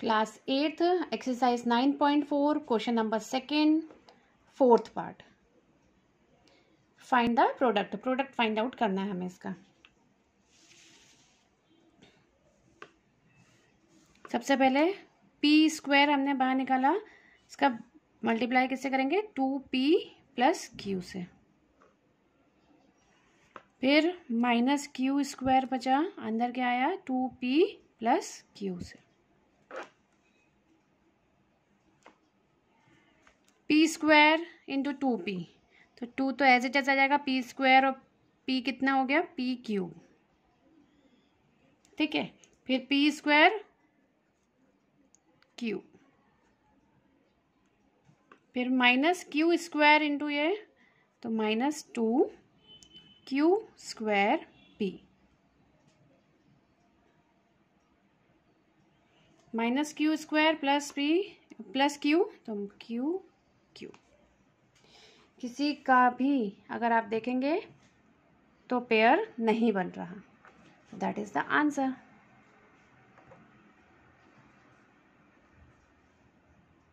class eighth exercise nine point four question number second fourth part find the product product find out करना है हमें इसका सबसे पहले पी स्क्वायर हमने बाहर निकाला इसका मल्टीप्लाई किससे करेंगे टू पी प्लस क्यू से फिर माइनस क्यू स्क्वायर बचा अंदर क्या आया टू पी प्लस क्यू से P square into two P तो टू तो एज इट एज आ जाएगा पी स्क्वायर और पी कितना हो गया पी क्यूब ठीक है फिर पी स्क्वायर क्यू फिर माइनस क्यू स्क्वायर इंटू ये तो minus two Q square P minus Q square plus P plus Q तो क्यू क्यू किसी का भी अगर आप देखेंगे तो पेयर नहीं बन रहा दैट इज़ द आंसर